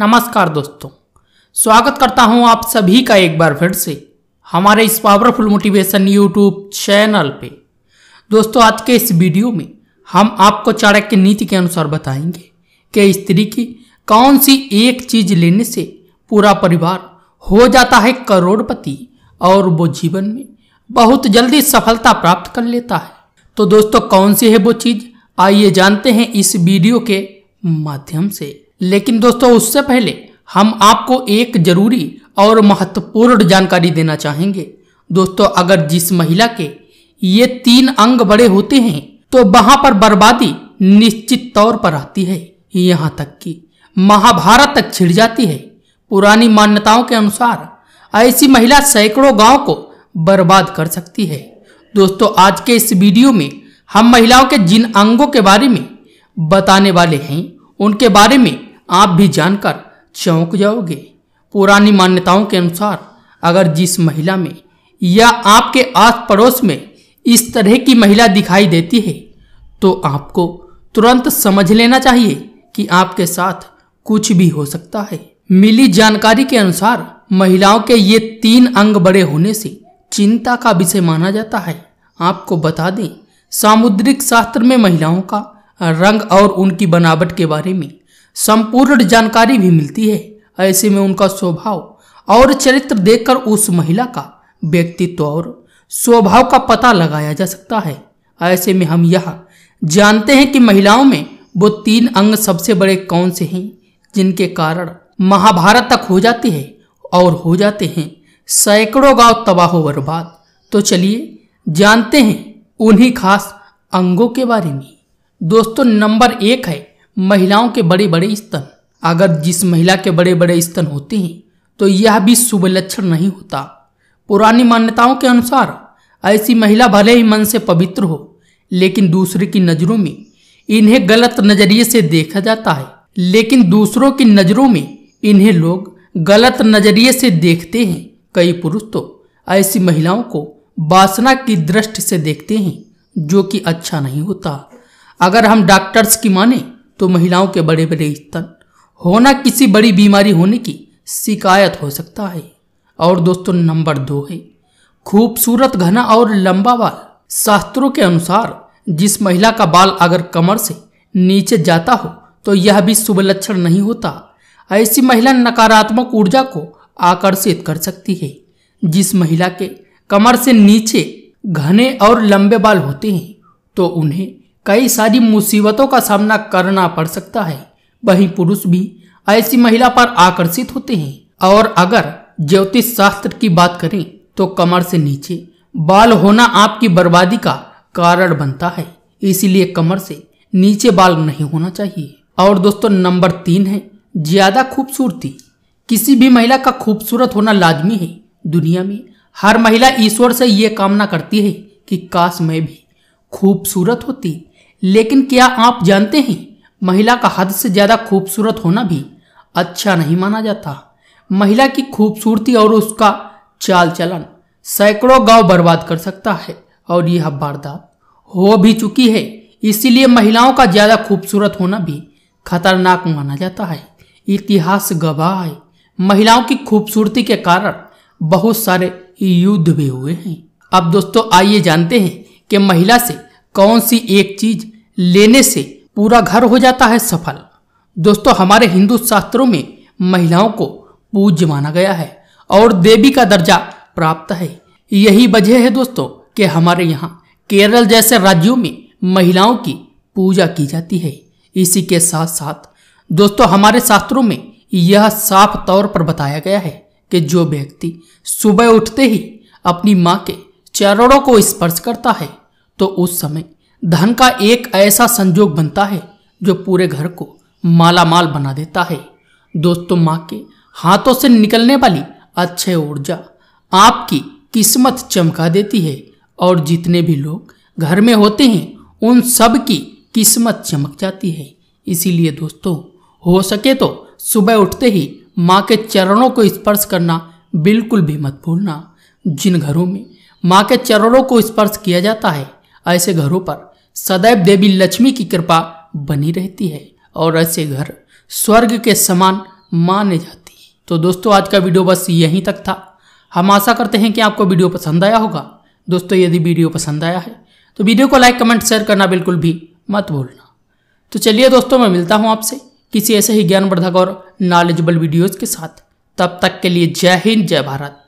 नमस्कार दोस्तों स्वागत करता हूं आप सभी का एक बार फिर से हमारे इस पावरफुल मोटिवेशन यूट्यूब चैनल पे दोस्तों आज के इस वीडियो में हम आपको चाणक्य नीति के अनुसार बताएंगे कि स्त्री की कौन सी एक चीज लेने से पूरा परिवार हो जाता है करोड़पति और वो जीवन में बहुत जल्दी सफलता प्राप्त कर लेता है तो दोस्तों कौन सी है वो चीज़ आइए जानते हैं इस वीडियो के माध्यम से लेकिन दोस्तों उससे पहले हम आपको एक जरूरी और महत्वपूर्ण जानकारी देना चाहेंगे दोस्तों अगर जिस महिला के ये तीन अंग बड़े होते हैं तो वहां पर बर्बादी निश्चित तौर पर आती है यहाँ तक कि महाभारत तक छिड़ जाती है पुरानी मान्यताओं के अनुसार ऐसी महिला सैकड़ों गांव को बर्बाद कर सकती है दोस्तों आज के इस वीडियो में हम महिलाओं के जिन अंगों के बारे में बताने वाले हैं उनके बारे में आप भी जानकर चौंक जाओगे पुरानी मान्यताओं के अनुसार अगर जिस महिला में या आपके आस पड़ोस में इस तरह की महिला दिखाई देती है तो आपको तुरंत समझ लेना चाहिए कि आपके साथ कुछ भी हो सकता है मिली जानकारी के अनुसार महिलाओं के ये तीन अंग बड़े होने से चिंता का विषय माना जाता है आपको बता दें सामुद्रिक शास्त्र में महिलाओं का रंग और उनकी बनावट के बारे में संपूर्ण जानकारी भी मिलती है ऐसे में उनका स्वभाव और चरित्र देखकर उस महिला का व्यक्तित्व और स्वभाव का पता लगाया जा सकता है ऐसे में हम यह जानते हैं कि महिलाओं में वो तीन अंग सबसे बड़े कौन से हैं जिनके कारण महाभारत तक हो जाती है और हो जाते हैं सैकड़ों गांव तबाह बर्बाद तो चलिए जानते हैं उन्हीं खास अंगों के बारे में दोस्तों नंबर एक है महिलाओं के बड़े बड़े स्तन अगर जिस महिला के बड़े बड़े स्तन होते हैं तो यह भी शुभ लक्षण नहीं होता पुरानी मान्यताओं के अनुसार ऐसी महिला भले ही मन से पवित्र हो लेकिन दूसरे की नज़रों में इन्हें गलत नज़रिए से देखा जाता है लेकिन दूसरों की नज़रों में इन्हें लोग गलत नज़रिए से देखते हैं कई पुरुष तो ऐसी महिलाओं को वासना की दृष्टि से देखते हैं जो कि अच्छा नहीं होता अगर हम डॉक्टर्स की माने तो महिलाओं के बड़े बड़े स्तन होना किसी बड़ी बीमारी होने की शिकायत हो सकता है और दोस्तों नंबर दो है खूबसूरत घना और लंबा बाल शास्त्रों के अनुसार जिस महिला का बाल अगर कमर से नीचे जाता हो तो यह भी शुभ लक्षण नहीं होता ऐसी महिला नकारात्मक ऊर्जा को आकर्षित कर सकती है जिस महिला के कमर से नीचे घने और लंबे बाल होते हैं तो उन्हें कई सारी मुसीबतों का सामना करना पड़ सकता है वहीं पुरुष भी ऐसी महिला पर आकर्षित होते हैं और अगर ज्योतिष शास्त्र की बात करें तो कमर से नीचे बाल होना आपकी बर्बादी का कारण बनता है इसीलिए कमर से नीचे बाल नहीं होना चाहिए और दोस्तों नंबर तीन है ज्यादा खूबसूरती किसी भी महिला का खूबसूरत होना लाजमी है दुनिया में हर महिला ईश्वर से ये कामना करती है कि काश मैं भी खूबसूरत होती लेकिन क्या आप जानते हैं महिला का हद से ज़्यादा खूबसूरत होना भी अच्छा नहीं माना जाता महिला की खूबसूरती और उसका चाल चलन सैकड़ों गांव बर्बाद कर सकता है और यह वारदात हो भी चुकी है इसीलिए महिलाओं का ज़्यादा खूबसूरत होना भी खतरनाक माना जाता है इतिहास गवाह है महिलाओं की खूबसूरती के कारण बहुत सारे युद्ध भी हुए हैं अब दोस्तों आइए जानते हैं कि महिला से कौन सी एक चीज लेने से पूरा घर हो जाता है सफल दोस्तों हमारे हिंदू शास्त्रों में महिलाओं को पूज्य माना गया है और देवी का दर्जा प्राप्त है यही वजह है दोस्तों कि हमारे यहाँ केरल जैसे राज्यों में महिलाओं की पूजा की जाती है इसी के साथ साथ दोस्तों हमारे शास्त्रों में यह साफ तौर पर बताया गया है कि जो व्यक्ति सुबह उठते ही अपनी माँ के चरणों को स्पर्श करता है तो उस समय धन का एक ऐसा संजोग बनता है जो पूरे घर को माला माल बना देता है दोस्तों माँ के हाथों से निकलने वाली अच्छे ऊर्जा आपकी किस्मत चमका देती है और जितने भी लोग घर में होते हैं उन सब की किस्मत चमक जाती है इसीलिए दोस्तों हो सके तो सुबह उठते ही माँ के चरणों को स्पर्श करना बिल्कुल भी मत भूलना जिन घरों में माँ के चरणों को स्पर्श किया जाता है ऐसे घरों पर सदैव देवी लक्ष्मी की कृपा बनी रहती है और ऐसे घर स्वर्ग के समान माने जाती है तो दोस्तों आज का वीडियो बस यहीं तक था हम आशा करते हैं कि आपको वीडियो पसंद आया होगा दोस्तों यदि वीडियो पसंद आया है तो वीडियो को लाइक कमेंट शेयर करना बिल्कुल भी मत भूलना तो चलिए दोस्तों मैं मिलता हूँ आपसे किसी ऐसे ही ज्ञानवर्धक और नॉलेजेबल वीडियोज़ के साथ तब तक के लिए जय हिंद जय भारत